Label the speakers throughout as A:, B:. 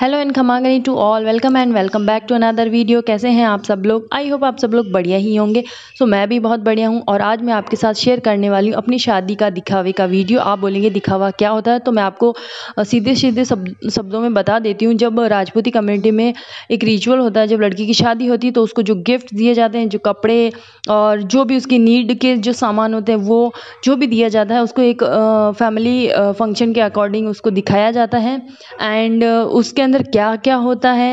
A: hello and खमागनी to all welcome and welcome back to another video कैसे हैं आप सब लोग आई होप आप सब लोग बढ़िया ही होंगे सो so, मैं भी बहुत बढ़िया हूं और आज मैं आपके साथ शेयर करने वाली हूं अपनी शादी का दिखावे का वीडियो आप बोलेंगे दिखावा क्या होता है तो मैं आपको सीधे सीधे सब शब्दों में बता देती हूँ जब राजपूती कम्युनिटी में एक रिचुअल होता है जब लड़की की शादी होती है तो उसको जो गिफ्ट दिए जाते हैं जो कपड़े और जो भी उसकी नीड के जो सामान होते हैं वो जो भी दिया जाता है उसको एक फैमिली फंक्शन के अकॉर्डिंग उसको दिखाया जाता है एंड उसके अंदर क्या क्या होता है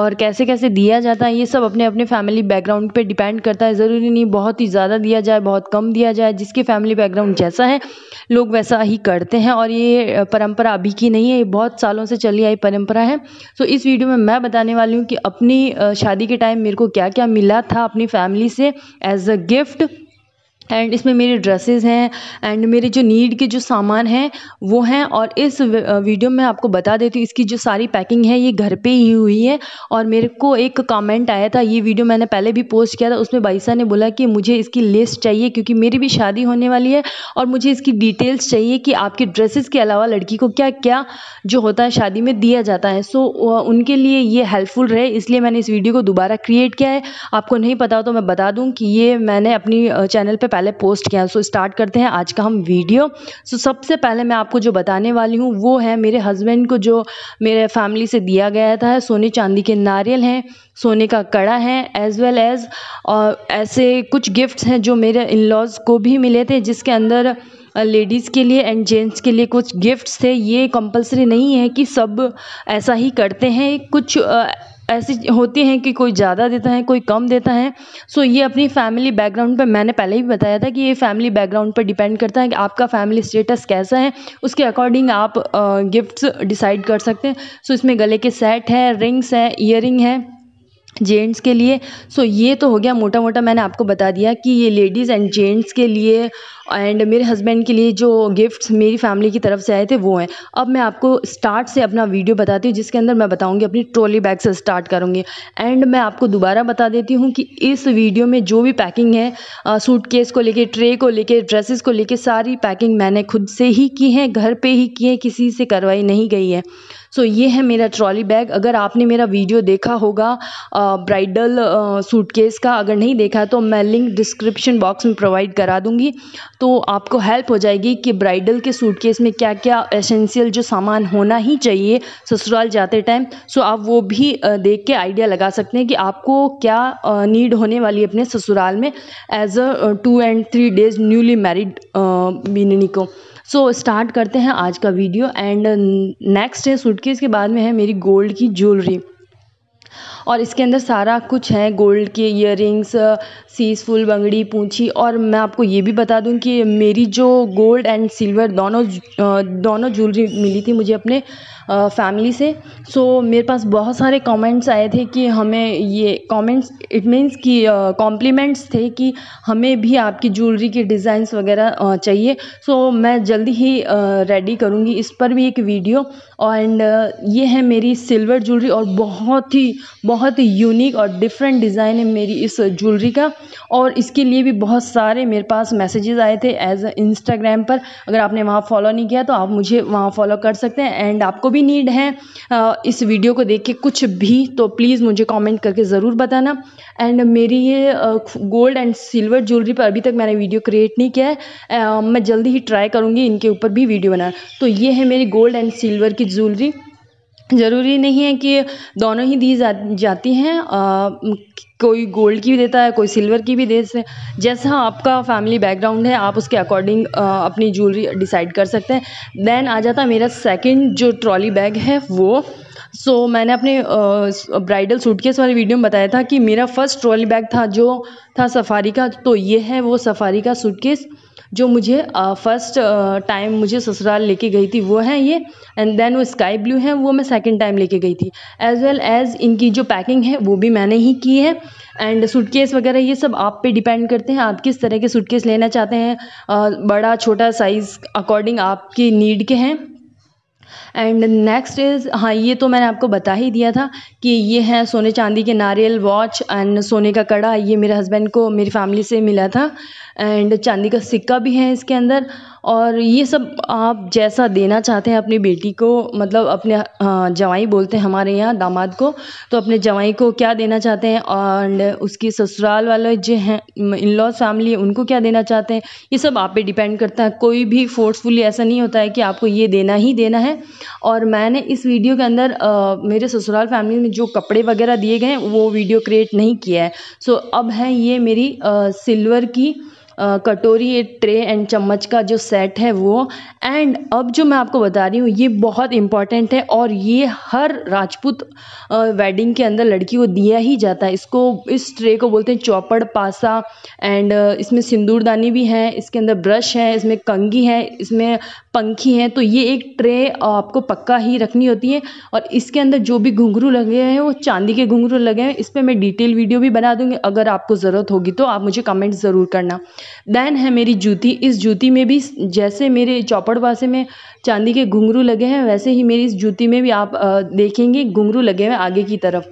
A: और कैसे कैसे दिया जाता है ये सब अपने अपने फैमिली बैकग्राउंड पे डिपेंड करता है ज़रूरी नहीं बहुत ही ज़्यादा दिया जाए बहुत कम दिया जाए जिसके फैमिली बैकग्राउंड जैसा है लोग वैसा ही करते हैं और ये परंपरा अभी की नहीं है ये बहुत सालों से चली आई परंपरा है सो तो इस वीडियो में मैं बताने वाली हूँ कि अपनी शादी के टाइम मेरे को क्या क्या मिला था अपनी फैमिली से एज अ गिफ्ट एंड इसमें मेरे ड्रेसेस हैं एंड मेरे जो नीड के जो सामान हैं वो हैं और इस वीडियो में आपको बता देती हूँ इसकी जो सारी पैकिंग है ये घर पे ही हुई है और मेरे को एक कमेंट आया था ये वीडियो मैंने पहले भी पोस्ट किया था उसमें बाईसा ने बोला कि मुझे इसकी लिस्ट चाहिए क्योंकि मेरी भी शादी होने वाली है और मुझे इसकी डिटेल्स चाहिए कि आपके ड्रेसेस के अलावा लड़की को क्या क्या जो होता है शादी में दिया जाता है सो उनके लिए ये हेल्पफुल रहे इसलिए मैंने इस वीडियो को दोबारा क्रिएट किया है आपको नहीं पता हो तो मैं बता दूँ कि ये मैंने अपनी चैनल पर पहले पोस्ट किया सो स्टार्ट करते हैं आज का हम वीडियो सो सबसे पहले मैं आपको जो बताने वाली हूँ वो है मेरे हस्बैंड को जो मेरे फैमिली से दिया गया था सोने चांदी के नारियल हैं सोने का कड़ा है एज वेल एज़ और ऐसे कुछ गिफ्ट्स हैं जो मेरे इन लॉज को भी मिले थे जिसके अंदर लेडीज़ के लिए एंड जेंट्स के लिए कुछ गिफ्ट्स थे ये कंपलसरी नहीं है कि सब ऐसा ही करते हैं कुछ ऐसी होती हैं कि कोई ज़्यादा देता है कोई कम देता है सो ये अपनी फैमिली बैकग्राउंड पर मैंने पहले ही बताया था कि ये फैमिली बैकग्राउंड पर डिपेंड करता है कि आपका फैमिली स्टेटस कैसा है उसके अकॉर्डिंग आप गिफ्ट्स डिसाइड कर सकते हैं सो इसमें गले के सेट है रिंग्स है इयर है जेंट्स के लिए सो ये तो हो गया मोटा मोटा मैंने आपको बता दिया कि ये लेडीज़ एंड जेंट्स के लिए एंड मेरे हस्बैंड के लिए जो गिफ्ट्स मेरी फैमिली की तरफ से आए थे वो हैं अब मैं आपको स्टार्ट से अपना वीडियो बताती हूँ जिसके अंदर मैं बताऊँगी अपनी ट्रॉली बैग से स्टार्ट करूँगी एंड मैं आपको दोबारा बता देती हूँ कि इस वीडियो में जो भी पैकिंग है सूट केस को लेके ट्रे को लेके ड्रेसेस को लेके सारी पैकिंग मैंने खुद से ही की है घर पर ही की है किसी से करवाई नहीं गई है सो ये है मेरा ट्रॉली बैग अगर आपने मेरा वीडियो देखा होगा ब्राइडल सूटकेस का अगर नहीं देखा तो मैं लिंक डिस्क्रिप्शन बॉक्स में प्रोवाइड करा दूँगी तो आपको हेल्प हो जाएगी कि ब्राइडल के सूटकेस में क्या क्या एसेंशियल जो सामान होना ही चाहिए ससुराल जाते टाइम सो आप वो भी देख के आइडिया लगा सकते हैं कि आपको क्या नीड होने वाली अपने ससुराल में as a two and three days newly married बीनिनी को सो so, स्टार्ट करते हैं आज का वीडियो एंड नेक्स्ट है सूटकेस के बाद में है मेरी गोल्ड की ज्वेलरी और इसके अंदर सारा कुछ है गोल्ड के रिंग्स सीस फुल बंगड़ी पूछी और मैं आपको ये भी बता दूं कि मेरी जो गोल्ड एंड सिल्वर दोनों दोनों ज्वेलरी मिली थी मुझे अपने फैमिली से सो मेरे पास बहुत सारे कमेंट्स आए थे कि हमें ये कमेंट्स इट मीन्स कि कॉम्प्लीमेंट्स थे कि हमें भी आपकी ज्वेलरी के डिज़ाइंस वगैरह चाहिए सो मैं जल्दी ही रेडी करूँगी इस पर भी एक वीडियो एंड ये है मेरी सिल्वर ज्वेलरी और बहुत ही बहुत ही यूनिक और डिफरेंट डिज़ाइन है मेरी इस ज्वेलरी का और इसके लिए भी बहुत सारे मेरे पास मैसेजेस आए थे एज इंस्टाग्राम पर अगर आपने वहाँ फॉलो नहीं किया तो आप मुझे वहाँ फॉलो कर सकते हैं एंड आपको भी नीड है इस वीडियो को देख के कुछ भी तो प्लीज़ मुझे कॉमेंट करके ज़रूर बताना एंड मेरी ये गोल्ड एंड सिल्वर ज्वेलरी पर अभी तक मैंने वीडियो क्रिएट नहीं किया है मैं जल्दी ही ट्राई करूँगी इनके ऊपर भी वीडियो बनाना तो ये है मेरी गोल्ड एंड सिल्वर की ज्वेलरी ज़रूरी नहीं है कि दोनों ही दी जाती हैं कोई गोल्ड की भी देता है कोई सिल्वर की भी दे से जैसा आपका फैमिली बैकग्राउंड है आप उसके अकॉर्डिंग अपनी ज्वेलरी डिसाइड कर सकते हैं देन आ जाता मेरा सेकंड जो ट्रॉली बैग है वो सो so, मैंने अपने ब्राइडल सूटकेस वाली वीडियो में बताया था कि मेरा फर्स्ट ट्रॉली बैग था जो था सफारी का तो ये है वो सफारी का सूटकेस जो मुझे फर्स्ट टाइम मुझे ससुराल लेके गई थी वो है ये एंड देन वो स्काई ब्लू है वो मैं सेकंड टाइम लेके गई थी एज वेल एज इनकी जो पैकिंग है वो भी मैंने ही की है एंड सूटकेस वगैरह ये सब आप पे डिपेंड करते हैं आप किस तरह के सूटकेस लेना चाहते हैं बड़ा छोटा साइज़ अकॉर्डिंग आपकी नीड के हैं एंड नेक्स्ट इज़ हाँ ये तो मैंने आपको बता ही दिया था कि ये हैं सोने चांदी के नारियल वॉच एंड सोने का कड़ा ये मेरे हस्बैंड को मेरी फैमिली से मिला था एंड चांदी का सिक्का भी है इसके अंदर और ये सब आप जैसा देना चाहते हैं अपनी बेटी को मतलब अपने हाँ, जवाई बोलते हैं हमारे यहाँ दामाद को तो अपने जवाई को क्या देना चाहते हैं एंड उसकी ससुराल वाले जो हैं इन लॉज फैमिली उनको क्या देना चाहते हैं ये सब आप पे डिपेंड करता है कोई भी फोर्सफुली ऐसा नहीं होता है कि आपको ये देना ही देना है और मैंने इस वीडियो के अंदर आ, मेरे ससुराल फैमिली में जो कपड़े वगैरह दिए गए हैं वो वीडियो क्रिएट नहीं किया है सो अब है ये मेरी आ, सिल्वर की अ कटोरी ट्रे एंड चम्मच का जो सेट है वो एंड अब जो मैं आपको बता रही हूँ ये बहुत इम्पॉर्टेंट है और ये हर राजपूत वेडिंग के अंदर लड़की को दिया ही जाता है इसको इस ट्रे को बोलते हैं चौपड़ पासा एंड इसमें सिंदूरदानी भी है इसके अंदर ब्रश है इसमें कंगी है इसमें पंखी हैं तो ये एक ट्रे आपको पक्का ही रखनी होती है और इसके अंदर जो भी घुंघरू लगे हैं वो चांदी के घुंघरू लगे हैं इस पर मैं डिटेल वीडियो भी बना दूँगी अगर आपको ज़रूरत होगी तो आप मुझे कमेंट ज़रूर करना देन है मेरी जूती इस जूती में भी जैसे मेरे चौपड़वासे में चांदी के घुंघरू लगे हैं वैसे ही मेरी इस जूती में भी आप देखेंगे घुंघरू लगे हुए आगे की तरफ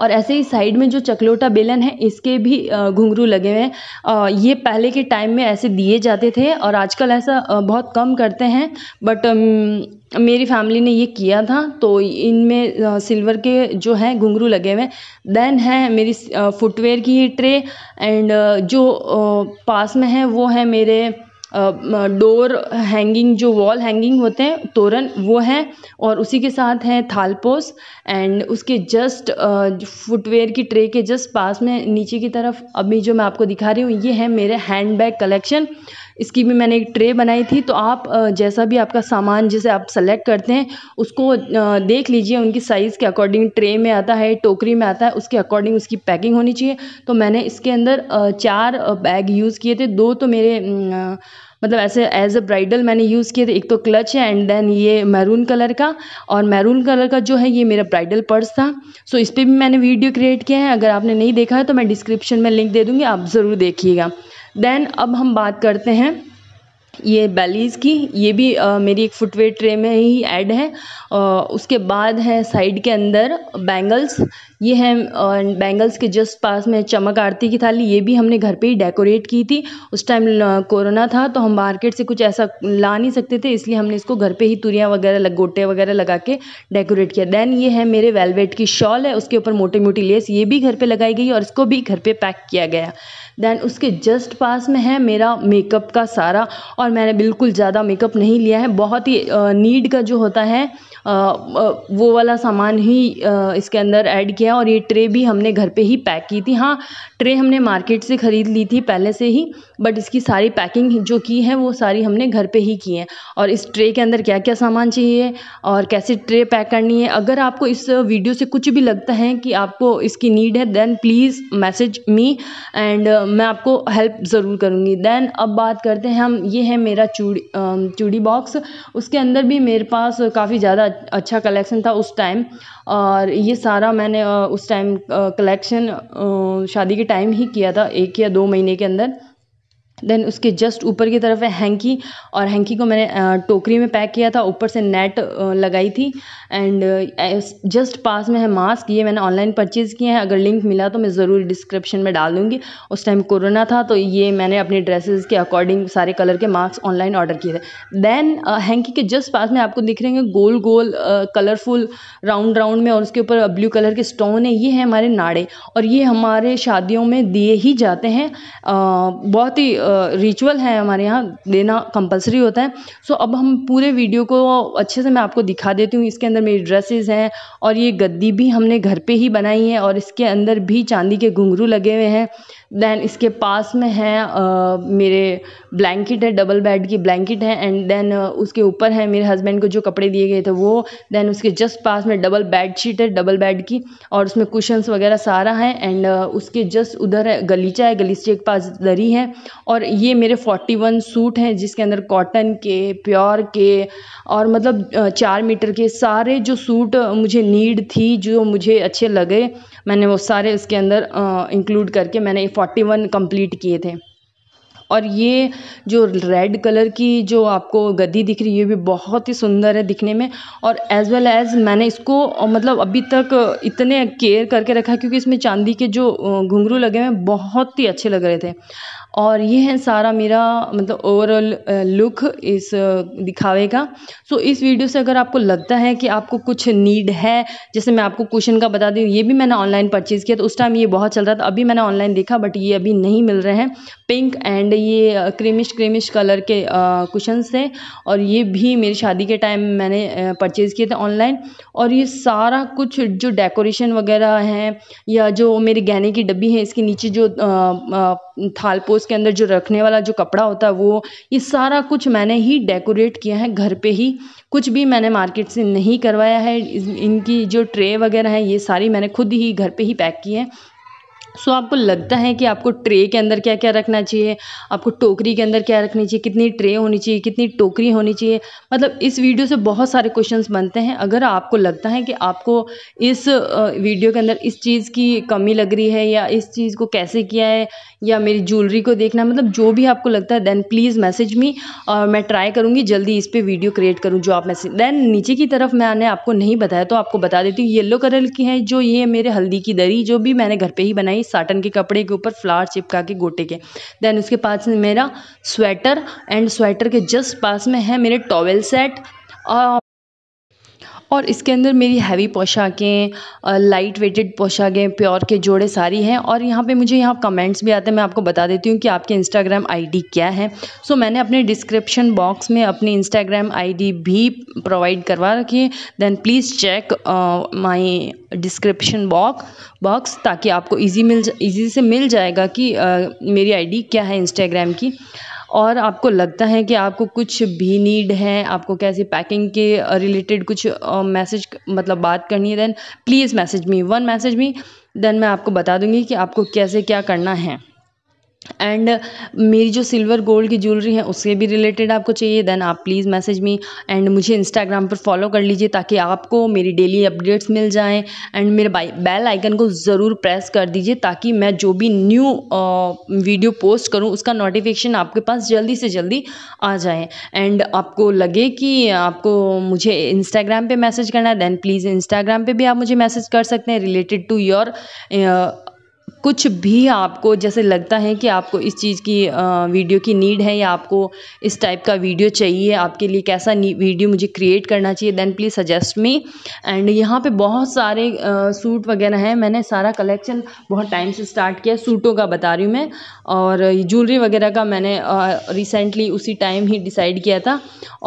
A: और ऐसे ही साइड में जो चकलोटा बेलन है इसके भी घुंघरू लगे हुए हैं ये पहले के टाइम में ऐसे दिए जाते थे और आजकल ऐसा बहुत कम करते हैं बट मेरी फैमिली ने ये किया था तो इनमें सिल्वर के जो हैं घुंघरू लगे हुए देन है मेरी फुटवेयर की ट्रे एंड जो पास में है वो है मेरे डोर हैंगिंग जो वॉल हैंगिंग होते हैं तोरण वो है और उसी के साथ है थालपोस एंड उसके जस्ट फुटवेयर की ट्रे के जस्ट पास में नीचे की तरफ अभी जो मैं आपको दिखा रही हूँ ये है मेरे हैंड बैग कलेक्शन इसकी भी मैंने एक ट्रे बनाई थी तो आप जैसा भी आपका सामान जैसे आप सेलेक्ट करते हैं उसको देख लीजिए उनकी साइज़ के अकॉर्डिंग ट्रे में आता है टोकरी में आता है उसके अकॉर्डिंग उसकी पैकिंग होनी चाहिए तो मैंने इसके अंदर चार बैग यूज़ किए थे दो तो मेरे मतलब ऐसे एज अ ब्राइडल मैंने यूज़ किए थे एक तो क्लच है एंड देन ये मैरून कलर का और मैरून कलर का जो है ये मेरा ब्राइडल पर्स था सो इस पर भी मैंने वीडियो क्रिएट किया है अगर आपने नहीं देखा है तो मैं डिस्क्रिप्शन में लिंक दे दूँगी आप ज़रूर देखिएगा देन अब हम बात करते हैं ये बेलीज़ की ये भी आ, मेरी एक फुटवेयर ट्रे में ही ऐड है आ, उसके बाद है साइड के अंदर बैंगल्स ये है बैंगल्स के जस्ट पास में चमक आरती की थाली ये भी हमने घर पे ही डेकोरेट की थी उस टाइम कोरोना था तो हम मार्केट से कुछ ऐसा ला नहीं सकते थे इसलिए हमने इसको घर पे ही तुरियाँ वगैरह लग गोटे वगैरह लगा के डेकोरेट किया देन ये है मेरे वेलवेट की शॉल है उसके ऊपर मोटी मोटी लेस ये भी घर पर लगाई गई और इसको भी घर पर पैक किया गया दैन उसके जस्ट पास में है मेरा मेकअप का सारा और मैंने बिल्कुल ज़्यादा मेकअप नहीं लिया है बहुत ही नीड का जो होता है वो वाला सामान ही इसके अंदर ऐड किया और ये ट्रे भी हमने घर पे ही पैक की थी हाँ ट्रे हमने मार्केट से ख़रीद ली थी पहले से ही बट इसकी सारी पैकिंग जो की है वो सारी हमने घर पे ही की है और इस ट्रे के अंदर क्या क्या सामान चाहिए और कैसे ट्रे पैक करनी है अगर आपको इस वीडियो से कुछ भी लगता है कि आपको इसकी नीड है then please message me and मैं आपको हेल्प ज़रूर करूँगी देन अब बात करते हैं हम ये है मेरा चूड़ी चूड़ी बॉक्स उसके अंदर भी मेरे पास काफ़ी ज़्यादा अच्छा कलेक्शन था उस टाइम और ये सारा मैंने उस टाइम कलेक्शन शादी के टाइम ही किया था एक या दो महीने के अंदर देन उसके जस्ट ऊपर की तरफ है हैंकी और हैंकी को मैंने टोकरी में पैक किया था ऊपर से नेट लगाई थी एंड जस्ट पास में है मास्क ये मैंने ऑनलाइन परचेज़ किए हैं अगर लिंक मिला तो मैं ज़रूर डिस्क्रिप्शन में डाल दूँगी उस टाइम कोरोना था तो ये मैंने अपने ड्रेसेस के अकॉर्डिंग सारे कलर के मास्क ऑनलाइन ऑर्डर किए थे देन हैंकी के जस्ट पास में आपको दिख रहे हैं गोल गोल कलरफुल राउंड राउंड में और उसके ऊपर ब्लू कलर के स्टोन है ये है हमारे नाड़े और ये हमारे शादियों में दिए ही जाते हैं आ, बहुत ही आ, रिचुअल है हमारे यहाँ देना कंपलसरी होता है सो अब हम पूरे वीडियो को अच्छे से मैं आपको दिखा देती हूँ इसके अंदर मेरी ड्रेसेस हैं और ये गद्दी भी हमने घर पे ही बनाई है और इसके अंदर भी चांदी के घुंघरू लगे हुए हैं देन इसके पास में है मेरे ब्लैंकेट है डबल बेड की ब्लैंकेट है एंड देन उसके ऊपर है मेरे हस्बैंड को जो कपड़े दिए गए थे वो देन उसके जस्ट पास में डबल बेड शीट है डबल बेड की और उसमें कुशंस वगैरह सारा है एंड उसके जस्ट उधर है गलीचा है गलीचे के पास दरी है और ये मेरे फोर्टी वन सूट हैं जिसके अंदर कॉटन के प्योर के और मतलब चार मीटर के सारे जो सूट मुझे नीड थी जो मुझे अच्छे लगे मैंने वो सारे उसके अंदर इंक्लूड करके मैंने फोर्टी वन कम्प्लीट किए थे और ये जो रेड कलर की जो आपको गद्दी दिख रही है ये भी बहुत ही सुंदर है दिखने में और एज वेल एज मैंने इसको मतलब अभी तक इतने केयर करके रखा क्योंकि इसमें चांदी के जो घुंघरू लगे हुए हैं बहुत ही अच्छे लग रहे थे और ये है सारा मेरा मतलब ओवरऑल लुक इस दिखावे का सो so, इस वीडियो से अगर आपको लगता है कि आपको कुछ नीड है जैसे मैं आपको क्वेश्चन का बता दूँ ये भी मैंने ऑनलाइन परचेज़ किया तो उस टाइम ये बहुत चल रहा था अभी मैंने ऑनलाइन देखा बट ये अभी नहीं मिल रहे हैं पिंक एंड ये क्रीमिश क्रीमिश कलर के क्वेश्चन थे और ये भी मेरी शादी के टाइम मैंने परचेज़ किए थे ऑनलाइन और ये सारा कुछ जो डेकोरेशन वगैरह है या जो मेरे गहने की डब्बी है इसके नीचे जो थालपोस उसके अंदर जो रखने वाला जो कपड़ा होता है वो ये सारा कुछ मैंने ही डेकोरेट किया है घर पे ही कुछ भी मैंने मार्केट से नहीं करवाया है इनकी जो ट्रे वगैरह है ये सारी मैंने खुद ही घर पे ही पैक की है सो so, आपको लगता है कि आपको ट्रे के अंदर क्या क्या रखना चाहिए आपको टोकरी के अंदर क्या रखनी चाहिए कितनी ट्रे होनी चाहिए कितनी टोकरी होनी चाहिए मतलब इस वीडियो से बहुत सारे क्वेश्चंस बनते हैं अगर आपको लगता है कि आपको इस वीडियो के अंदर इस चीज़ की कमी लग रही है या इस चीज़ को कैसे किया है या मेरी ज्वेलरी को देखना मतलब जो भी आपको लगता है देन प्लीज़ मैसेज मी और मैं ट्राई करूँगी जल्दी इस पर वीडियो क्रिएट करूँ जो आप मैसेज देन नीचे की तरफ मैंने आपको नहीं बताया तो आपको बता देती हूँ येल्लो कलर की है जो ये मेरे हल्दी की दरी जो भी मैंने घर पर ही बनाई साटन के कपड़े के ऊपर फ्लावर चिपका के गोटे के देन उसके पास में मेरा स्वेटर एंड स्वेटर के जस्ट पास में है मेरे टॉवेल सेट और और इसके अंदर मेरी हैवी पोशाकें लाइट वेटेड पोशाकें प्योर के जोड़े सारी हैं और यहाँ पे मुझे यहाँ कमेंट्स भी आते हैं मैं आपको बता देती हूँ कि आपके इंस्टाग्राम आईडी क्या है सो मैंने अपने डिस्क्रिप्शन बॉक्स में अपनी इंस्टाग्राम आईडी भी प्रोवाइड करवा रखी है then please check my description box box ताकि आपको ईजी मिल ईजी से मिल जाएगा कि uh, मेरी आई क्या है इंस्टाग्राम की और आपको लगता है कि आपको कुछ भी नीड है आपको कैसे पैकिंग के रिलेटेड कुछ मैसेज मतलब बात करनी है then please message me one message me then मैं आपको बता दूँगी कि आपको कैसे क्या करना है एंड uh, मेरी जो सिल्वर गोल्ड की ज्वेलरी है उससे भी रिलेटेड आपको चाहिए देन आप प्लीज़ मैसेज मी एंड मुझे इंस्टाग्राम पर फॉलो कर लीजिए ताकि आपको मेरी डेली अपडेट्स मिल जाएं एंड मेरे बेल आइकन को ज़रूर प्रेस कर दीजिए ताकि मैं जो भी न्यू वीडियो पोस्ट करूं उसका नोटिफिकेशन आपके पास जल्दी से जल्दी आ जाए एंड आपको लगे कि आपको मुझे इंस्टाग्राम पर मैसेज करना है देन प्लीज़ इंस्टाग्राम पर भी आप मुझे मैसेज कर सकते हैं रिलेटेड टू योर कुछ भी आपको जैसे लगता है कि आपको इस चीज़ की वीडियो की नीड है या आपको इस टाइप का वीडियो चाहिए आपके लिए कैसा वीडियो मुझे क्रिएट करना चाहिए then please suggest me and यहाँ पे बहुत सारे सूट वगैरह हैं मैंने सारा कलेक्शन बहुत टाइम से स्टार्ट किया सूटों का बता रही हूँ मैं और ज्वेलरी वगैरह का मैंने रिसेंटली उसी टाइम ही डिसाइड किया था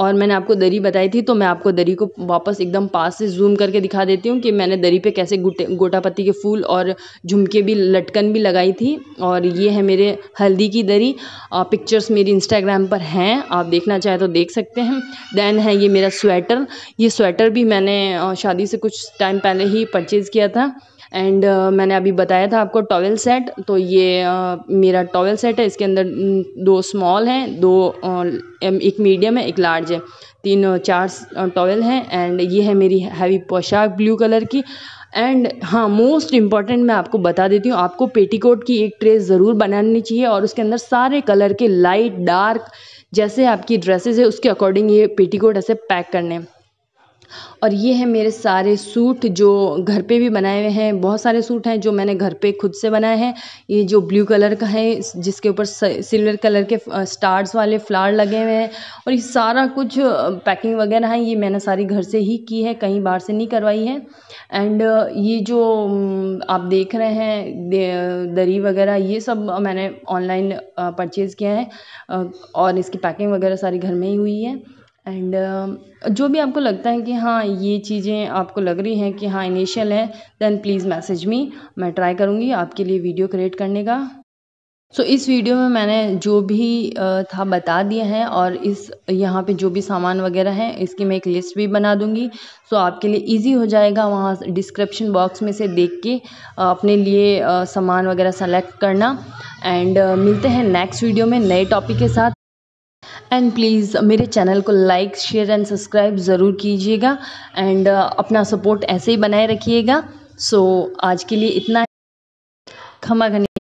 A: और मैंने आपको दरी बताई थी तो मैं आपको दरी को वापस एकदम पास से जूम करके दिखा देती हूँ कि मैंने दरी पर कैसे गोटापत्ती के फूल और झुमके भी लट लटकन भी लगाई थी और ये है मेरे हल्दी की दरी पिक्चर्स मेरी इंस्टाग्राम पर हैं आप देखना चाहे तो देख सकते हैं देन है ये मेरा स्वेटर ये स्वेटर भी मैंने शादी से कुछ टाइम पहले ही परचेज़ किया था एंड uh, मैंने अभी बताया था आपको टॉवेल सेट तो ये uh, मेरा टॉवेल सेट है इसके अंदर दो स्मॉल हैं दो uh, एक मीडियम है एक लार्ज है तीन चार टॉवेल हैं एंड ये है मेरी हैवी पोशाक ब्लू कलर की एंड हाँ मोस्ट इम्पॉर्टेंट मैं आपको बता देती हूँ आपको पेटीकोट की एक ट्रे ज़रूर बनानी चाहिए और उसके अंदर सारे कलर के लाइट डार्क जैसे आपकी ड्रेसेस है उसके अकॉर्डिंग ये पेटीकोट ऐसे पैक करने हैं और ये हैं मेरे सारे सूट जो घर पे भी बनाए हुए हैं बहुत सारे सूट हैं जो मैंने घर पे खुद से बनाए हैं ये जो ब्लू कलर का है जिसके ऊपर सिल्वर कलर के स्टार्स वाले फ्लावर लगे हुए हैं और ये सारा कुछ पैकिंग वगैरह है ये मैंने सारी घर से ही की है कहीं बाहर से नहीं करवाई है एंड ये जो आप देख रहे हैं दरी वगैरह ये सब मैंने ऑनलाइन परचेज़ किया है और इसकी पैकिंग वगैरह सारी घर में ही हुई है एंड uh, जो भी आपको लगता है कि हाँ ये चीज़ें आपको लग रही हैं कि हाँ इनिशियल है देन प्लीज़ मैसेज मी मैं ट्राई करूँगी आपके लिए वीडियो क्रिएट करने का सो so, इस वीडियो में मैंने जो भी uh, था बता दिया है और इस यहाँ पे जो भी सामान वगैरह है इसकी मैं एक लिस्ट भी बना दूँगी सो so, आपके लिए इजी हो जाएगा वहाँ डिस्क्रिप्शन बॉक्स में से देख के uh, अपने लिए सामान वगैरह सेलेक्ट करना एंड मिलते हैं नेक्स्ट वीडियो में नए टॉपिक के साथ एंड प्लीज़ मेरे चैनल को लाइक शेयर एंड सब्सक्राइब ज़रूर कीजिएगा एंड uh, अपना सपोर्ट ऐसे ही बनाए रखिएगा सो so, आज के लिए इतना खमा घनी